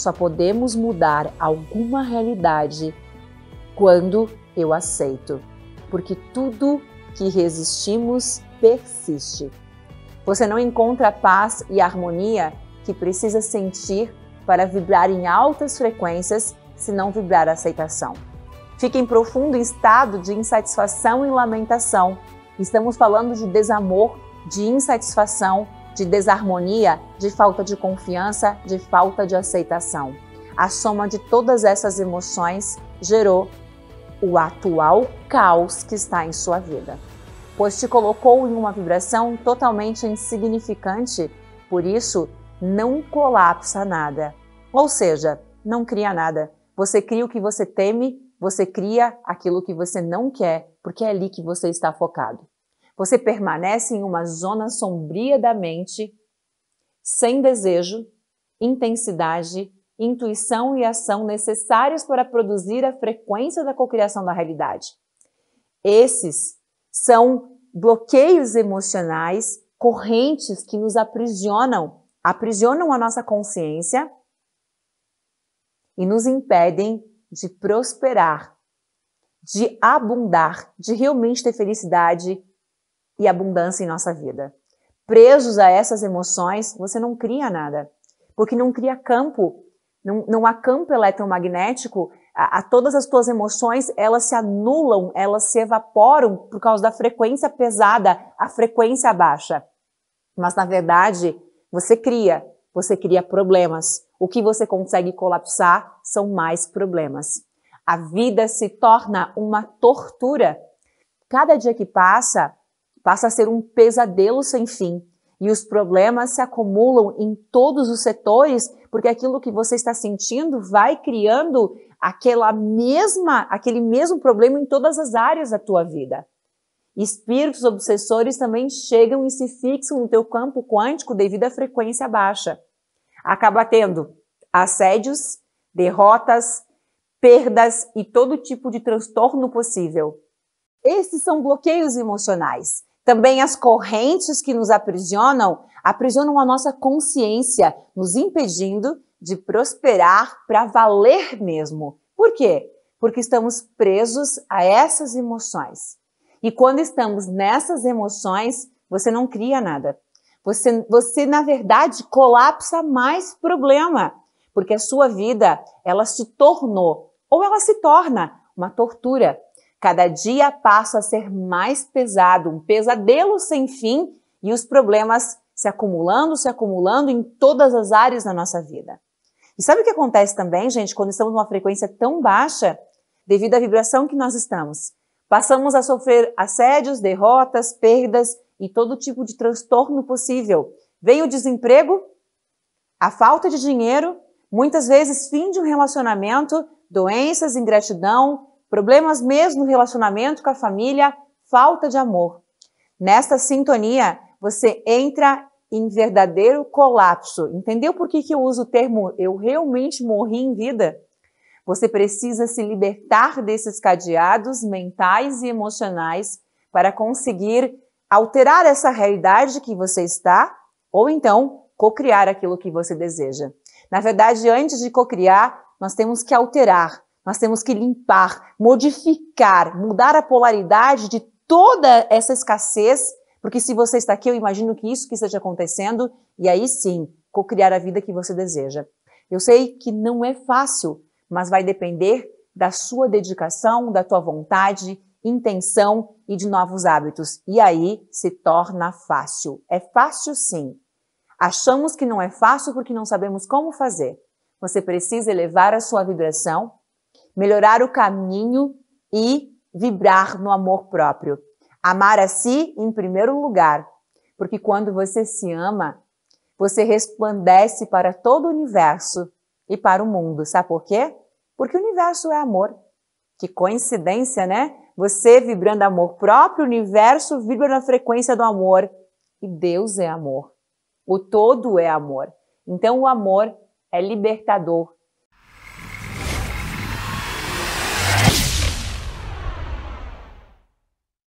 Só podemos mudar alguma realidade quando eu aceito, porque tudo que resistimos persiste. Você não encontra a paz e a harmonia que precisa sentir para vibrar em altas frequências se não vibrar a aceitação. Fica em profundo estado de insatisfação e lamentação. Estamos falando de desamor, de insatisfação de desarmonia, de falta de confiança, de falta de aceitação. A soma de todas essas emoções gerou o atual caos que está em sua vida, pois te colocou em uma vibração totalmente insignificante, por isso não colapsa nada. Ou seja, não cria nada. Você cria o que você teme, você cria aquilo que você não quer, porque é ali que você está focado. Você permanece em uma zona sombria da mente, sem desejo, intensidade, intuição e ação necessários para produzir a frequência da cocriação da realidade. Esses são bloqueios emocionais, correntes que nos aprisionam, aprisionam a nossa consciência e nos impedem de prosperar, de abundar, de realmente ter felicidade, e abundância em nossa vida. Presos a essas emoções, você não cria nada, porque não cria campo, não, não há campo eletromagnético. A, a todas as tuas emoções, elas se anulam, elas se evaporam por causa da frequência pesada, a frequência baixa. Mas na verdade, você cria, você cria problemas. O que você consegue colapsar são mais problemas. A vida se torna uma tortura. Cada dia que passa, passa a ser um pesadelo sem fim. E os problemas se acumulam em todos os setores, porque aquilo que você está sentindo vai criando aquela mesma, aquele mesmo problema em todas as áreas da tua vida. Espíritos obsessores também chegam e se fixam no teu campo quântico devido à frequência baixa. Acaba tendo assédios, derrotas, perdas e todo tipo de transtorno possível. Esses são bloqueios emocionais. Também as correntes que nos aprisionam aprisionam a nossa consciência, nos impedindo de prosperar para valer mesmo. Por quê? Porque estamos presos a essas emoções. E quando estamos nessas emoções, você não cria nada. Você, você na verdade, colapsa mais problema, porque a sua vida, ela se tornou, ou ela se torna, uma tortura, Cada dia passa a ser mais pesado, um pesadelo sem fim e os problemas se acumulando, se acumulando em todas as áreas da nossa vida. E sabe o que acontece também, gente, quando estamos numa frequência tão baixa, devido à vibração que nós estamos? Passamos a sofrer assédios, derrotas, perdas e todo tipo de transtorno possível. Vem o desemprego, a falta de dinheiro, muitas vezes fim de um relacionamento, doenças, ingratidão, problemas mesmo no relacionamento com a família, falta de amor. Nesta sintonia, você entra em verdadeiro colapso. Entendeu por que, que eu uso o termo eu realmente morri em vida? Você precisa se libertar desses cadeados mentais e emocionais para conseguir alterar essa realidade que você está ou então cocriar aquilo que você deseja. Na verdade, antes de cocriar, nós temos que alterar. Nós temos que limpar, modificar, mudar a polaridade de toda essa escassez, porque se você está aqui, eu imagino que isso que esteja acontecendo, e aí sim, co-criar a vida que você deseja. Eu sei que não é fácil, mas vai depender da sua dedicação, da tua vontade, intenção e de novos hábitos. E aí se torna fácil. É fácil sim. Achamos que não é fácil porque não sabemos como fazer. Você precisa elevar a sua vibração melhorar o caminho e vibrar no amor próprio. Amar a si em primeiro lugar, porque quando você se ama, você resplandece para todo o universo e para o mundo. Sabe por quê? Porque o universo é amor. Que coincidência, né? Você vibrando amor próprio, o universo vibra na frequência do amor. E Deus é amor. O todo é amor. Então, o amor é libertador,